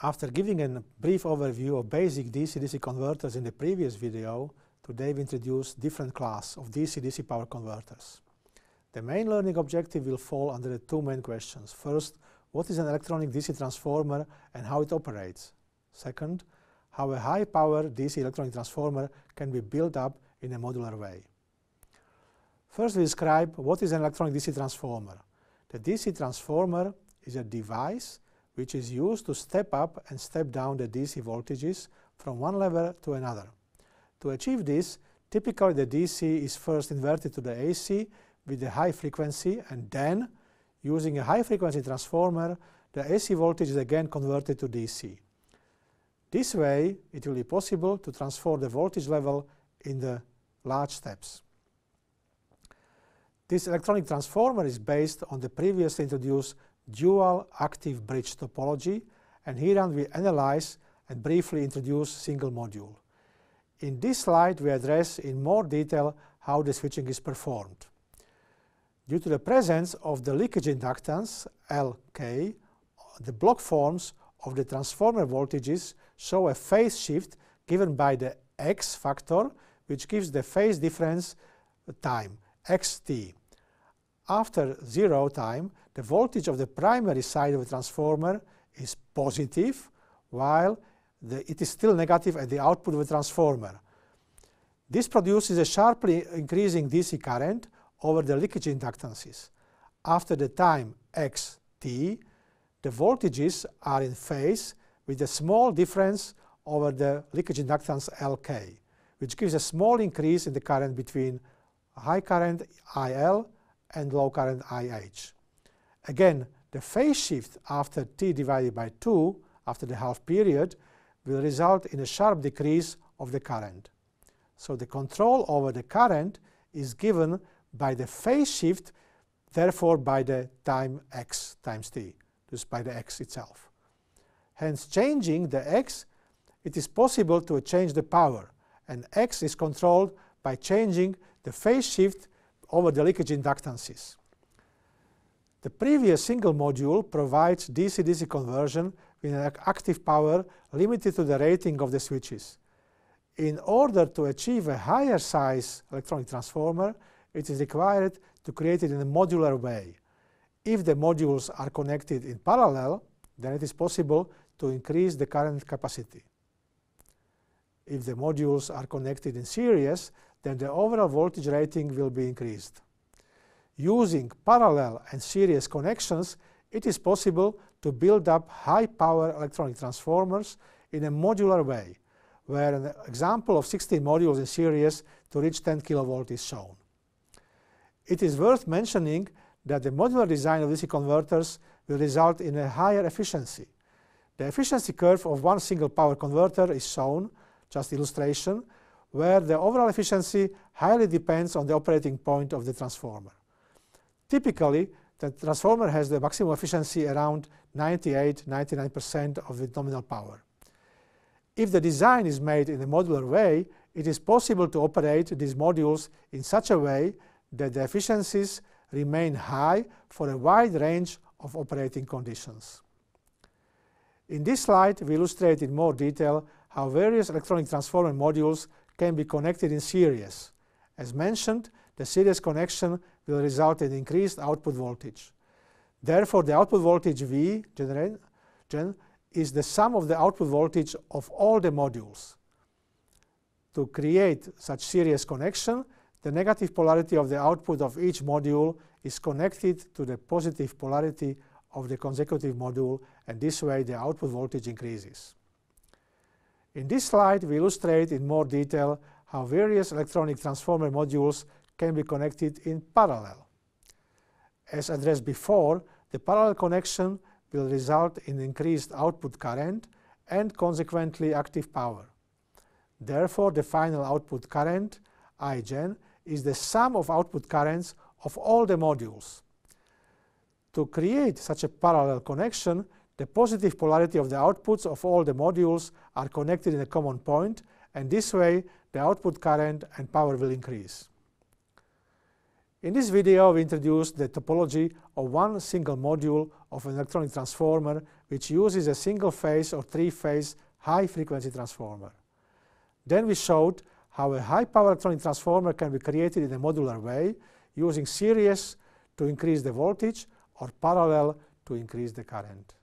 After giving a brief overview of basic DC-DC converters in the previous video, today we introduce different class of DC-DC power converters. The main learning objective will fall under the two main questions. First, what is an electronic DC transformer and how it operates? Second, how a high-power DC electronic transformer can be built up in a modular way. First, we describe what is an electronic DC transformer. The DC transformer is a device which is used to step up and step down the DC voltages from one level to another. To achieve this, typically the DC is first inverted to the AC with the high frequency and then, using a high frequency transformer, the AC voltage is again converted to DC. This way, it will be possible to transform the voltage level in the large steps. This electronic transformer is based on the previously introduced dual active bridge topology, and herein we analyze and briefly introduce single module. In this slide, we address in more detail how the switching is performed. Due to the presence of the leakage inductance, LK, the block forms of the transformer voltages show a phase shift given by the X factor, which gives the phase difference time, xt. After zero time, the voltage of the primary side of the transformer is positive, while the, it is still negative at the output of the transformer. This produces a sharply increasing DC current over the leakage inductances. After the time xt, the voltages are in phase with a small difference over the leakage inductance Lk, which gives a small increase in the current between high current IL and low current IH. Again, the phase shift after t divided by 2, after the half period, will result in a sharp decrease of the current. So the control over the current is given by the phase shift, therefore by the time x times t, just by the x itself. Hence, changing the x, it is possible to change the power, and x is controlled by changing the phase shift over the leakage inductances. The previous single module provides DC-DC conversion with an active power limited to the rating of the switches. In order to achieve a higher size electronic transformer, it is required to create it in a modular way. If the modules are connected in parallel, then it is possible to increase the current capacity. If the modules are connected in series, then the overall voltage rating will be increased. Using parallel and series connections, it is possible to build up high-power electronic transformers in a modular way, where an example of 16 modules in series to reach 10 kilovolt is shown. It is worth mentioning that the modular design of DC converters will result in a higher efficiency. The efficiency curve of one single power converter is shown, just illustration, where the overall efficiency highly depends on the operating point of the transformer. Typically, the transformer has the maximum efficiency around 98-99% of the nominal power. If the design is made in a modular way, it is possible to operate these modules in such a way that the efficiencies remain high for a wide range of operating conditions. In this slide, we illustrate in more detail how various electronic transformer modules can be connected in series. As mentioned, the series connection will result in increased output voltage. Therefore, the output voltage V gen, is the sum of the output voltage of all the modules. To create such series connection, the negative polarity of the output of each module is connected to the positive polarity of the consecutive module, and this way the output voltage increases. In this slide, we illustrate in more detail how various electronic transformer modules can be connected in parallel. As addressed before, the parallel connection will result in increased output current and consequently active power. Therefore, the final output current, Igen, is the sum of output currents of all the modules. To create such a parallel connection, the positive polarity of the outputs of all the modules are connected in a common point, and this way the output current and power will increase. In this video, we introduced the topology of one single module of an electronic transformer which uses a single-phase or three-phase high-frequency transformer. Then we showed how a high-power electronic transformer can be created in a modular way using series to increase the voltage or parallel to increase the current.